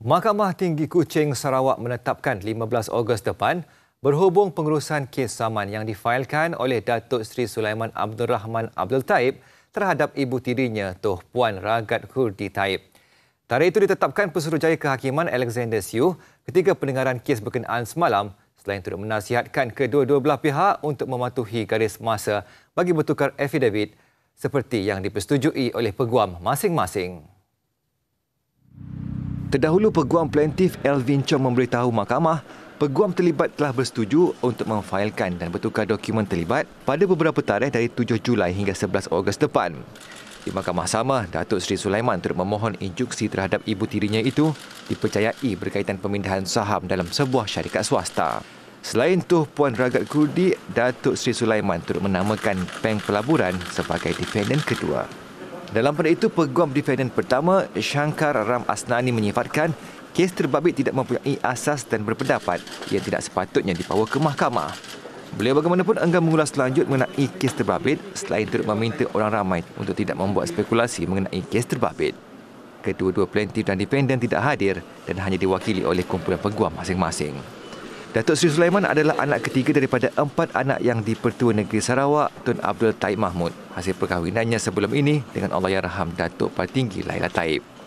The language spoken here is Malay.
Mahkamah Tinggi Kuching Sarawak menetapkan 15 Ogos depan berhubung pengurusan kes saman yang difailkan oleh Datuk Seri Sulaiman Abdul Rahman Abdul Taib terhadap ibu tirinya Toh Puan Ragat Kurdi Taib. Tarikh itu ditetapkan Pesuruhjaya Kehakiman Alexander Siu ketika pendengaran kes berkenaan semalam selain turut menasihatkan kedua-dua belah pihak untuk mematuhi garis masa bagi bertukar affidavit seperti yang dipersetujui oleh peguam masing-masing. Terdahulu peguam plaintif Elvin Chong memberitahu mahkamah peguam terlibat telah bersetuju untuk memfailkan dan bertukar dokumen terlibat pada beberapa tarikh dari 7 Julai hingga 11 Ogos depan. Di mahkamah sama, Datuk Seri Sulaiman turut memohon injuksi terhadap ibu tirinya itu dipercayai berkaitan pemindahan saham dalam sebuah syarikat swasta. Selain itu, Puan Ragat Kurdi, Datuk Seri Sulaiman turut menamakan Bank Pelaburan sebagai defendant kedua. Dalam pada itu, Peguam defenden Pertama Shankar Ram Asnani menyifatkan kes terbabit tidak mempunyai asas dan berpendapat yang tidak sepatutnya dibawa ke mahkamah. Beliau bagaimanapun enggan mengulas lanjut mengenai kes terbabit selain turut meminta orang ramai untuk tidak membuat spekulasi mengenai kes terbabit. Kedua-dua plaintif dan defendant tidak hadir dan hanya diwakili oleh kumpulan peguam masing-masing. Datuk Seri Sulaiman adalah anak ketiga daripada empat anak yang dipertua negeri Sarawak, Tun Abdul Taib Mahmud. Hasil perkahwinannya sebelum ini dengan Allahyarham Datuk Patinggi Laila Taib.